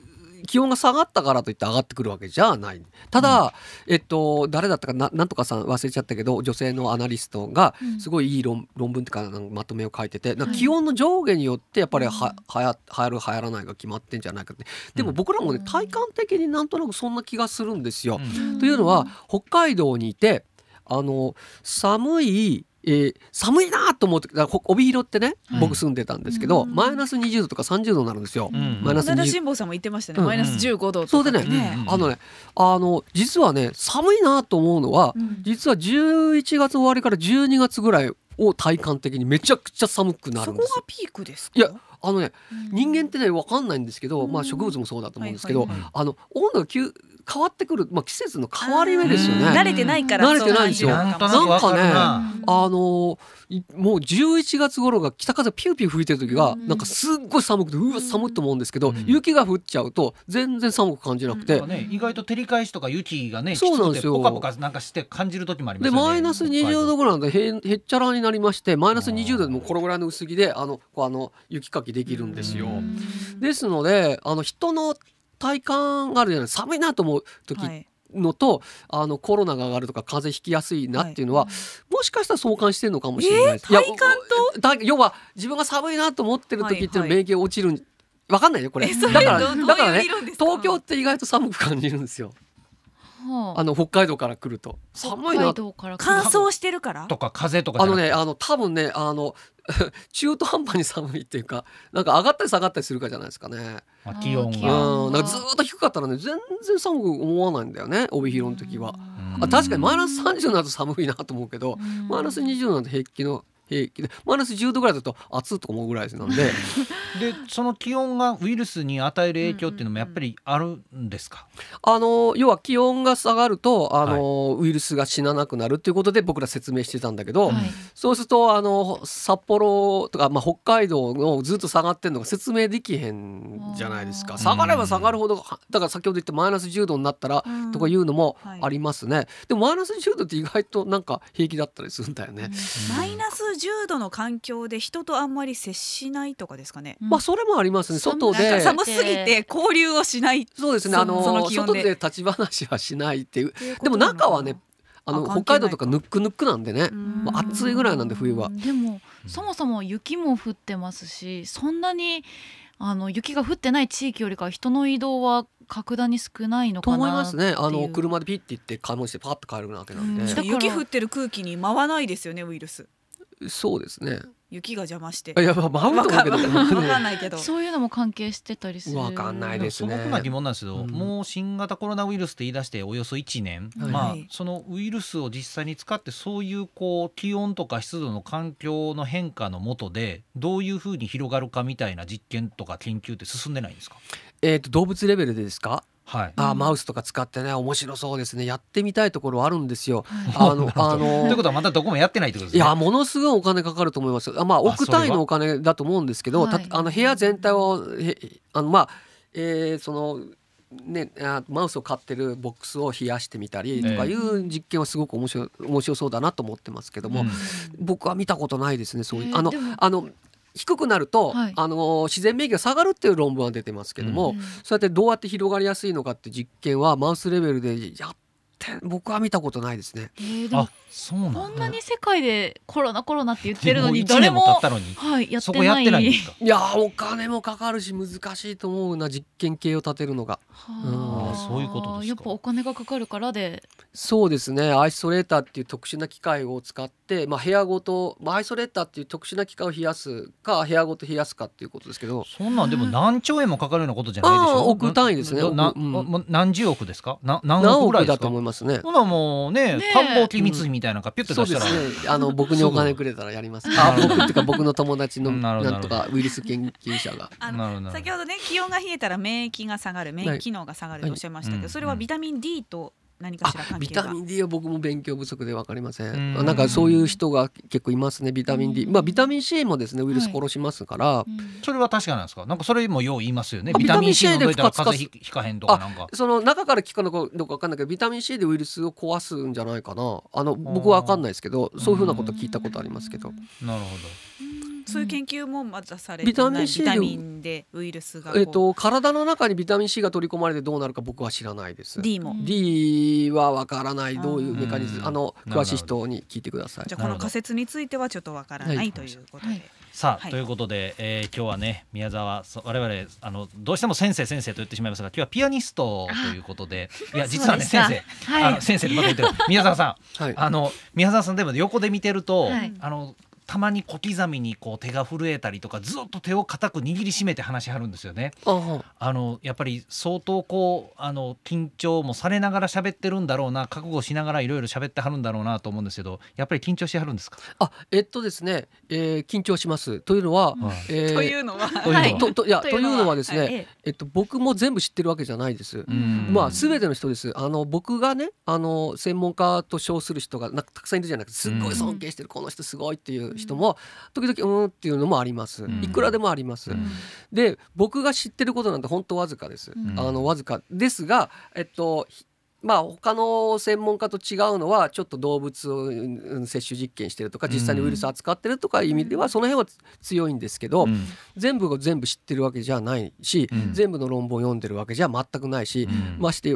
気温が下がったからといって上がってくるわけじゃないただ、うん、えっと誰だったかななんとかさん忘れちゃったけど女性のアナリストがすごいいい論,、論文とかまとめを書いてて気温の上下によってやっぱりは、はい、やるはやらないが決まってんじゃないかってでも僕らもね、体感的になんとなくそんな気がするんですよ。というのは北海道にいてあの寒いえー、寒いなと思って帯広ってね、はい、僕住んでたんですけど、うん、マイナス20度とか30度になるんですよ。うん、マイナス辛坊さんも言ってましたね、うん、マイナス15度そうでね、ねあのねあの実はね寒いなと思うのは、実は11月終わりから12月ぐらいを体感的にめちゃくちゃ寒くなるんですそこがピークですいやあのね、人間ってね分かんないんですけど、まあ、植物もそうだと思うんですけど、あの温度が急変わってくる、まあ、季節の変わり目ですよね。慣れてないから慣れてないんですよ。なんかねあのもう11月頃が北風ピューピュー吹いてる時がなんかすっごい寒くてうわ寒いと思うんですけど、雪が降っちゃうと全然寒く感じなくて、意外と照り返しとか雪がねそうなんですよポカポカなんかして感じる時もありますでマイナス20度ぐらいなんでへへっちゃらになりましてマイナス20度でもこれぐらいの薄着であのこうあの雪かきできるんですよ。ですのであの人の体感があるじゃない寒いなと思う時、はいのとあのコロナが上がるとか風邪ひきやすいなっていうのは、はい、もしかしたら相関してるのかもしれない,、えー、体感とだ要は自分が寒いなと思ってる時っていうの免疫落ちる、はいはい、わかんないよこれだからだからね東京って意外と寒く感じるんですよ。はあ、あの北海道から来ると寒いな乾燥してるからとか風とかあのねあの多分ねあの 中途半端に寒いっていうかなんか上がったり下がったりするかじゃないですかね。まあ、気温が、うん、なんかずっと低かったらね全然寒く思わないんだよね帯広の時は。あ確かにマイナス30になと寒いなと思うけど、マイナス20なんと平気の平気でマイナス10度ぐらいだと暑いと思うぐらいなんで でその気温がウイルスに与える影響っていうのもやっぱりあるんですか、あの要は気温が下がるとあの、はい、ウイルスが死ななくなるっていうことで僕ら説明してたんだけど、はい、そうするとあの札幌とか、まあ、北海道のずっと下がってるのが説明できへんじゃないですか下がれば下がるほど、だから先ほど言ってマイナス10度になったらとかいうのもありますね、うんはい、でもマイナス10度って意外となんか平気だったりするんだよね。マイナス10度の環境で人とあんまり接しないとかですかね、まあそれもありますね外で寒すぎて交流をしないそうですねあの外で立ち話はしないっていうでも中はねあの北海道とかぬっくぬっくなんでね、まあ、暑いぐらいなんで冬はでもそもそも雪も降ってますしそんなにあの雪が降ってない地域よりか人の移動は格段に少ないのかなと思いますねあの車でピッて行って買い物してパッと帰るわけなんで、ん、雪降ってる空気に舞わないですよねウイルスそうですね雪が邪魔していやまあ舞うと思うけど、ね、かんないけどそういうのも関係してたりする分かんないですね素朴な疑問なんですけど、うん、もう新型コロナウイルスって言い出しておよそ1年、はい、まあそのウイルスを実際に使ってそういうこう気温とか湿度の環境の変化の下でどういうふうに広がるかみたいな実験とか研究って進んでないんですかえっと、と動物レベルですかはい、あマウスとか使ってね面白そうですねやってみたいところあるんですよ。あの あのということはまだどこもやってないってことですね。いやものすごいお金かかると思います。あまあ億単位のお金だと思うんですけど、ああの部屋全体をあのまあ、えー、そのね、マウスを買ってるボックスを冷やしてみたりとかいう実験はすごく面白面白そうだなと思ってますけども、僕は見たことないですねそういう、えー、あのあの低くなると、はい、あの自然免疫が下がるっていう論文は出てますけども、うん、そうやってどうやって広がりやすいのかって実験はマウスレベルでやって僕は見たことないですね。えー、あそうなんこんなに世界でコロナコロナって言ってるのに誰もももはい、やってないいやお金もかかるし難しいと思うな実験系を立てるのが。はあ、そういうことやっぱお金がかかるからで。そうですねアイソレーターっていう特殊な機械を使って、まあ、部屋ごと、まあ、アイソレーターっていう特殊な機械を冷やすか部屋ごと冷やすかっていうことですけどそんなんでも何兆円もかかるようなことじゃないでしょう億単位ですねな、何十億ですかな何億ぐらいだと思いますねほなもうね官房機密みたいなのがピュッと出したら、あの僕にお金くれたらやりますあ僕っていうか僕の友達のなんとかウイルス研究者が先ほどね気温が冷えたら免疫が下がる免疫機能が下がるとおっしゃいましたけど、それはビタミン D と何かしらビタミン D は僕も勉強不足で分かりませんんなんかそういう人が結構いますねビタミン D まあビタミン C もですねウイルス殺しますから、はい、それは確かなんですかなんかそれもよう言いますよねビタミン C で風邪ひかへんとかなんかその中から効くのかどうか分かんないけどビタミン C でウイルスを壊すんじゃないかなあの僕は分かんないですけどそういうふうなこと聞いたことありますけどなるほどそういう研究もまだされてない、うん、ビタミンでウイルスがえっと体の中にビタミン C が取り込まれてどうなるか僕は知らないです D も D はわからないどういうメカニズムあの詳しい人に聞いてくださいじゃこの仮説についてはちょっとわからない、ということで、はい、さあ、はい、ということで、えー、今日はね宮沢我々あのどうしても先生先生と言ってしまいますが今日はピアニストということでいや実はね先生、あの先生でまた言ってる宮沢さん、はい、あの宮沢さんでも横で見てると、あのたまに小刻みにこう手が震えたりとかずっと手を固く握りしめて話しはるんですよね。あのやっぱり相当こうあの緊張もされながら喋ってるんだろうな覚悟しながらいろいろ喋ってはるんだろうなと思うんですけどやっぱり緊張してはるんですかあえっとですね、えー、緊張しますというのは、えー、というのは、はい、とといやというのはですね、はい、えっと、僕も全部知ってるわけじゃないです。まあ全ての人ですあの僕がねあの専門家と称する人がなんかたくさんいるじゃなくてすっごい尊敬してるこの人すごいっていう人も時々うんっていうのもあります、いくらでもあります、で僕が知ってることなんて本当わずかです、あのわずかですがえっとまあ他の専門家と違うのはちょっと動物を接種実験してるとか実際にウイルス扱ってるとか意味ではその辺は強いんですけど、全部が全部知ってるわけじゃないし、全部の論文を読んでるわけじゃ全くないし、まして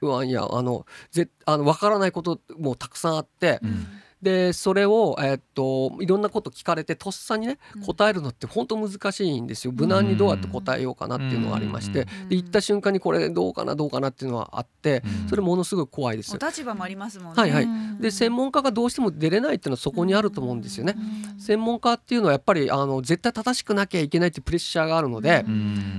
わいやあのぜあの分からないこともたくさんあって。うんでそれを、えー、っといろんなこと聞かれてとっさにね答えるのって本当難しいんですよ無難にどうやって答えようかなっていうのがありましてで行った瞬間にこれどうかなどうかなっていうのはあってそれものすごい怖いです立場もありますもんね。はいはい、で専門家がどうしても出れないっていうのはそこにあると思うんですよね。専門家っていうのはやっぱりあの絶対正しくなきゃいけないってプレッシャーがあるので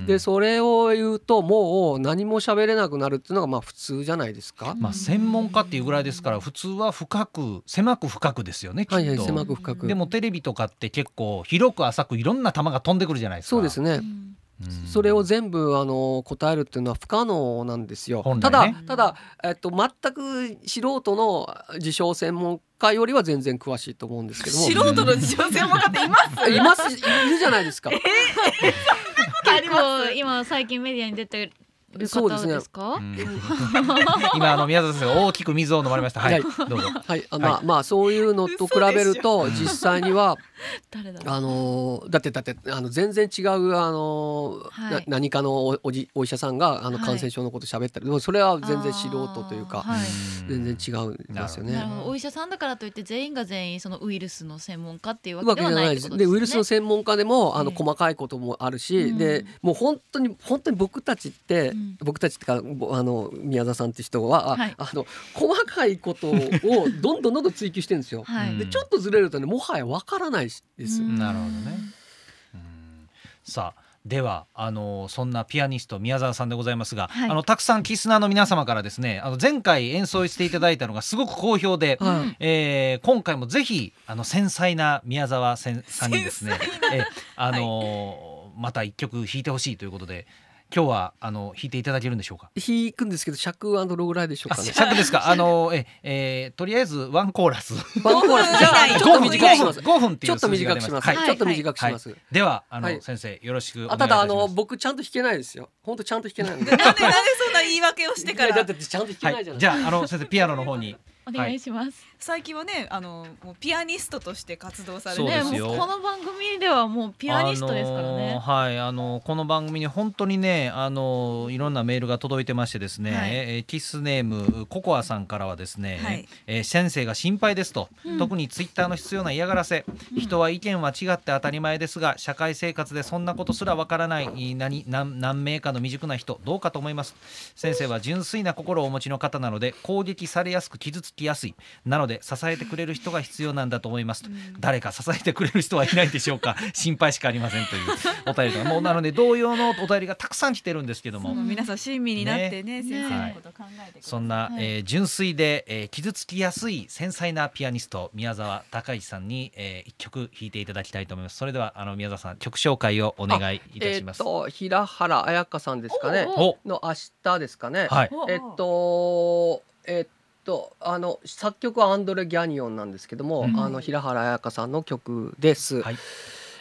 でそれを言うともう何も喋れなくなるっていうのがまあ普通じゃないですか。まあ、専門家っていうぐらいですから普通は深く狭く深くですよねきっと、狭く深くでもテレビとかって結構広く浅くいろんな球が飛んでくるじゃないですかそうですねそれを全部あの答えるっていうのは不可能なんですよ。ね、ただただ、えっと、全く素人の自称専門家よりは全然詳しいと思うんですけども素人の自称専門家っていますいますいるじゃないですか。結構今最近メディアに出てそうですか？すね、今あの宮里先生大きく水を飲まれました。はい、どうぞ。はい、あの、はい、まあそういうのと比べると 実際には 誰だあのだってだってあの全然違うあの、はい、何かのおおじお医者さんがあの感染症のこと喋ったり、はい、でもそれは全然素人というか、はい、全然違うんですよね。お医者さんだからといって全員が全員そのウイルスの専門家っていうわけではないでウイルスの専門家でもあの細かいこともあるし、えー、でもう本当に本当に僕たちって、うん、僕たちってかあの宮田さんって人は、はい、あの細かいことをどんどんどんどん追求してるんですよ。でちょっとずれるとねもはやわからないです。なるほどね。うん、さあではあのそんなピアニスト宮沢さんでございますが、はい、あのたくさんキスナーの皆様からですねあの前回演奏していただいたのがすごく好評で、はい、えー、今回もぜひあの繊細な宮沢さんにですね、えあの、はいまた一曲弾いてほしいということで、今日はあの弾いていただけるんでしょうか。弾くんですけど尺アンドロぐらいでしょうかね。尺ですか。あのええー、とりあえずワンコーラス。ワンコーラス。じゃあちょっと短くします。五分っていう数字が出ます。ちょっと短くします。はい。ちょっと短くします。はい、ではあの、はい、先生よろしくお願いします。あただあの僕ちゃんと弾けないですよ。本当ちゃんと弾けないんで。なんでなんでそんな言い訳をしてから。だってちゃんと弾けないじゃない。じゃああの先生ピアノの方に お願いします。はい最近はねあのもうピアニストとして活動されて、ね、この番組ではもうピアニストですからね、あのー、はいあのー、この番組に本当にねあのー、いろんなメールが届いてましてですね、はい、えキスネームココアさんからはですね、はい、え先生が心配ですと、うん、特にツイッターの必要な嫌がらせ、うん、人は意見は違って当たり前ですが社会生活でそんなことすらわからない何何何名かの未熟な人どうかと思います先生は純粋な心をお持ちの方なので攻撃されやすく傷つきやすいなのでで支えてくれる人が必要なんだと思いますと、誰か支えてくれる人はいないでしょうか 心配しかありませんというお便りがもうなので同様のお便りがたくさん来てるんですけども皆さん親身になってね、ね、先生のこと考えて、はい、そんな、えー、純粋で、えー、傷つきやすい繊細なピアニスト宮沢隆一さんに、えー、一曲弾いていただきたいと思いますそれではあの宮沢さん曲紹介をお願いいたします、えー、と平原彩香さんですかねの明日ですかね、はい、えっとえっととあの作曲はアンドレ・ギャニオンなんですけども、うん、あの平原綾香さんの曲です。はい、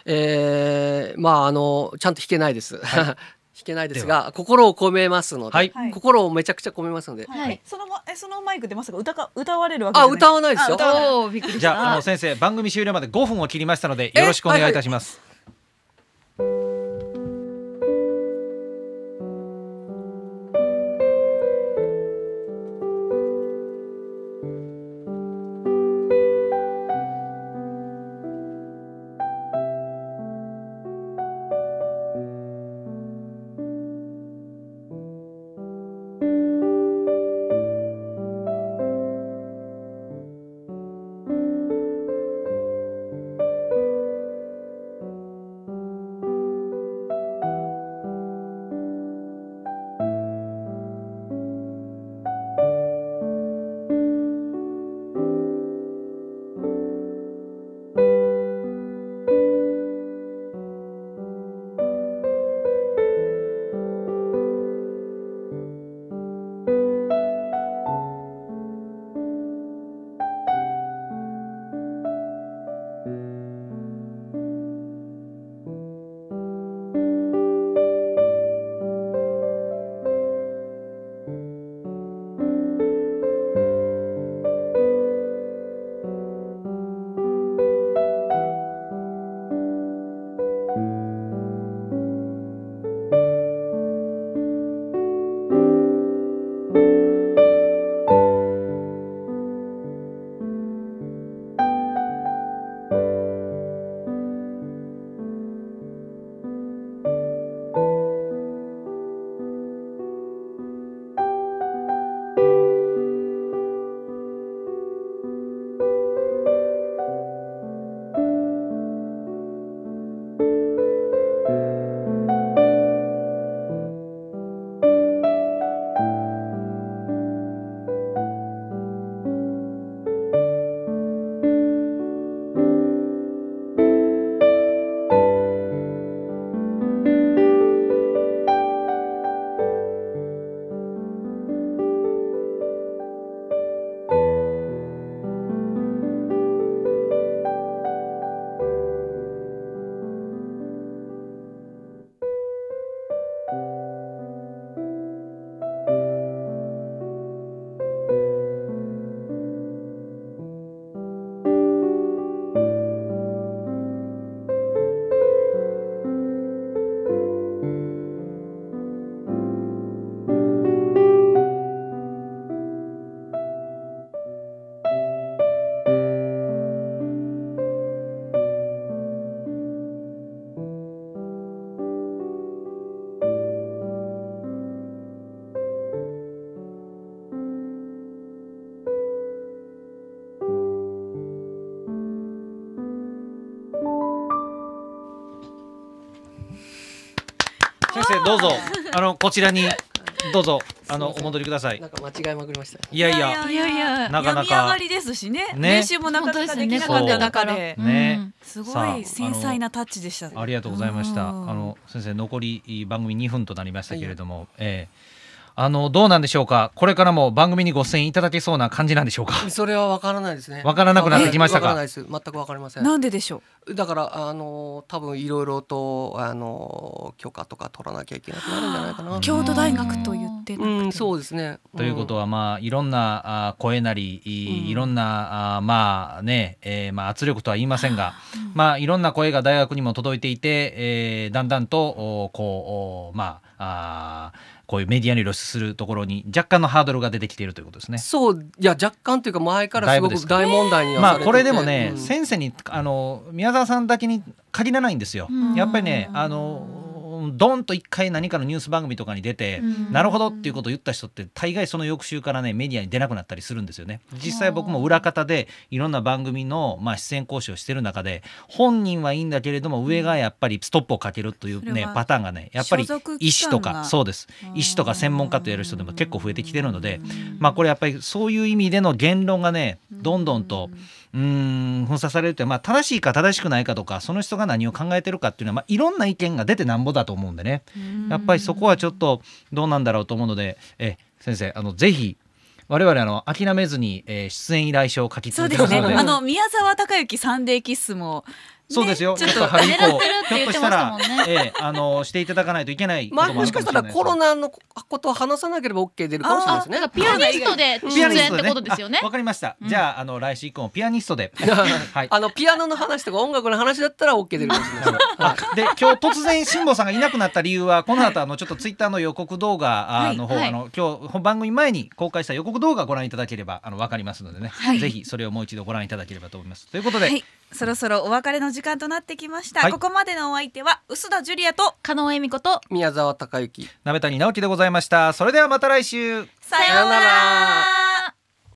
えー、まああのちゃんと弾けないです。はい 弾けないですが心を込めますので、はい、心をめちゃくちゃ込めますので、はい、そのえそのマイクでますか歌か歌われるわけあ歌わないですよじゃあの先生番組終了まで5分を切りましたのでよろしくお願いいたします、はいどうぞあのこちらにどうぞあのお戻りください。なんか間違えまくりました。いやいやいやいやなかなか上がりですしね。練習もなかなかできなかったからね。すごい繊細なタッチでした。ありがとうございました。あの先生残り番組2分となりましたけれども。ええあのどうなんでしょうかこれからも番組にご出演いただけそうな感じなんでしょうかそれはわからないですねわからなくなってきましたか全くわかりませんなんででしょうだからあの多分いろいろとあの許可とか取らなきゃいけなくなるんじゃないかな京都大学と言ってうん、そうですね、ということはまあいろんなあ声なりいろんなあまあね、えー、まあ圧力とは言いませんが、まあいろんな声が大学にも届いていて、えー、だんだんとおこうおまああこういうメディアに露出するところに若干のハードルが出てきているということですね。そういや若干というか前からすごく大問題にまあこれでもね、うん、先生にあの宮沢さんだけに限らないんですよ。やっぱりねあのドンと一回何かのニュース番組とかに出て、なるほどっていうことを言った人って大概その翌週からねメディアに出なくなったりするんですよね。実際僕も裏方でいろんな番組の、まあ、出演講師をしてる中で本人はいいんだけれども上がやっぱりストップをかけるというねパターンがねやっぱり医師とかそうです医師とか専門家とやる人でも結構増えてきてるので、まあこれやっぱりそういう意味での言論がねどんどんと、うんうん封鎖されるって、まあ、正しいか正しくないかとかその人が何を考えてるかっていうのは、まあ、いろんな意見が出てなんぼだと思うんでねやっぱりそこはちょっとどうなんだろうと思うのでえ先生あのぜひ我々あの諦めずに、えー、出演依頼書を書き続けまそうですねあの宮沢孝之サンデーキッスもそうですよ。ちょっと春以降、ひょっとしたら、ええ、あの、していただかないといけない。まあ、もしかしたら、コロナのことを話さなければ、オッケー出るかもしれないですね。ピアニストで出演ってことですよね。わかりました。じゃあ、あの、来週以降、ピアニストで。はい。あの、ピアノの話とか、音楽の話だったら、オッケー出るかもしれない。で、今日突然、辛坊さんがいなくなった理由は、この後、あの、ちょっとツイッターの予告動画の方、あの、今日、番組前に公開した予告動画ご覧いただければ、あの、わかりますのでね。はい、ぜひ、それをもう一度ご覧いただければと思います。ということで、そろそろお別れの時間となってきました、はい、ここまでのお相手は薄田ジュリアと加納恵美子と宮沢孝之鍋谷直樹でございましたそれではまた来週さようなら